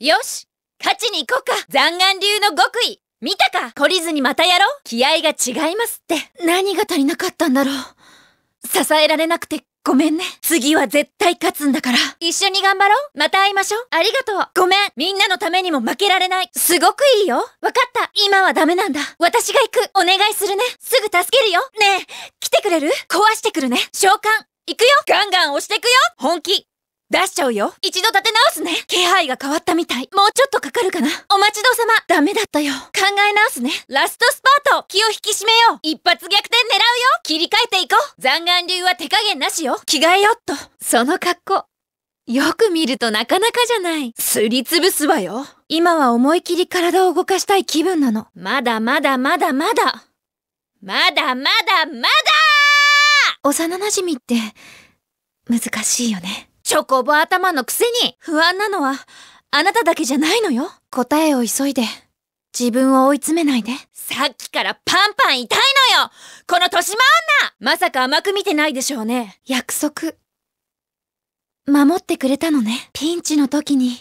よし勝ちに行こうか残眼流の極意見たか懲りずにまたやろう気合が違いますって何が足りなかったんだろう支えられなくてごめんね次は絶対勝つんだから一緒に頑張ろうまた会いましょうありがとうごめんみんなのためにも負けられないすごくいいよわかった今はダメなんだ私が行くお願いするねすぐ助けるよねえ来てくれる壊してくるね召喚行くよガンガン押してくよ本気出しちゃうよ一度立て直すね気配が変わったみたいもうちょっとかかるかなお待ちどうさまダメだったよ考え直すねラストスパート気を引き締めよう一発逆転狙うよ切り替えていこう残眼流は手加減なしよ着替えよっとその格好よく見るとなかなかじゃない。すりつぶすわよ。今は思い切り体を動かしたい気分なの。まだまだまだまだ。まだまだまだ幼馴染って難しいよね。チョコボ頭のくせに不安なのは、あなただけじゃないのよ。答えを急いで、自分を追い詰めないで。さっきからパンパン痛いのよこの年島女まさか甘く見てないでしょうね。約束。守ってくれたのね。ピンチの時に、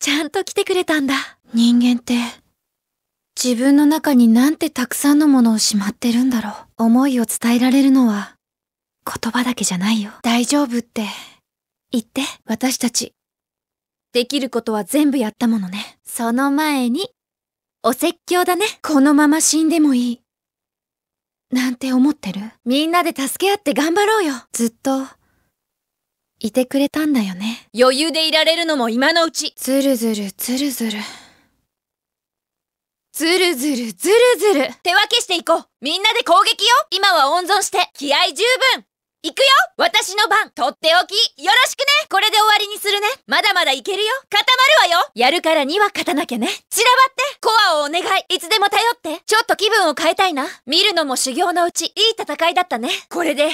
ちゃんと来てくれたんだ。人間って、自分の中になんてたくさんのものをしまってるんだろう。思いを伝えられるのは、言葉だけじゃないよ。大丈夫って。言って、私たち。できることは全部やったものね。その前に、お説教だね。このまま死んでもいい。なんて思ってるみんなで助け合って頑張ろうよ。ずっと、いてくれたんだよね。余裕でいられるのも今のうち。ずるずる、ずるずる。ずるずる、ずるずる。手分けしていこう。みんなで攻撃よ。今は温存して、気合十分。行くよ私の番とっておきよろしくねこれで終わりにするねまだまだいけるよ固まるわよやるからには勝たなきゃね散らばってコアをお願いいつでも頼ってちょっと気分を変えたいな見るのも修行のうちいい戦いだったねこれで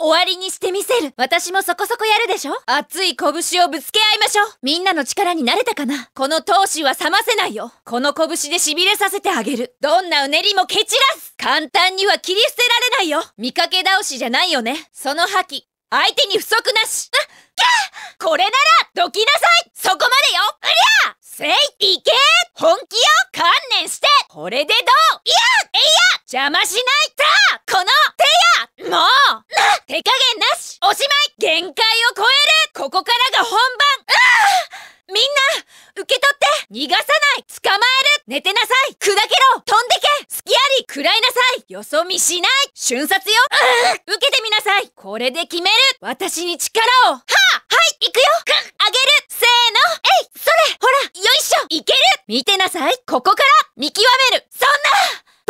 終わりにしてみせる私もそこそこやるでしょ熱い拳をぶつけ合いましょうみんなの力になれたかなこの闘志は冷ませないよこの拳で痺れさせてあげるどんなうねりも蹴散らす簡単には切り捨てられないよ見かけ倒しじゃないよねその覇気相手に不足なしあこれならどきなさいそこまでようりゃせいいけ本気よ観念してこれでどういやいや邪魔しないさあこの手やもう手加減なしおしまい限界を超えるここからが本番みんな受け取って逃がさない捕まえる寝てなさい砕けろ飛んでけ隙あり暗いよそ見しない瞬殺よ受けてみなさいこれで決める私に力をはあはい行くよくあげるせーのえいそれほらよいしょいける見てなさいここから見極めるそん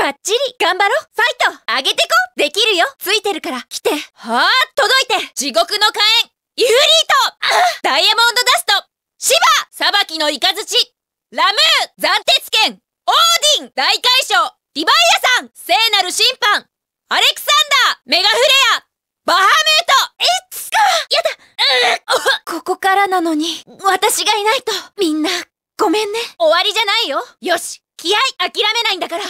なバッチリ頑張ろファイト上げてこできるよついてるから来てはあ届いて地獄の火炎ユーリートダイヤモンドダスト芝裁きのイカズチラムー斬鉄剣オーディン大解消リヴァイアさんアレクサンダーメガフレアバハムートえつかやだここからなのに、私がいないと、みんな、ごめんね。終わりじゃないよよし気合諦めないんだから、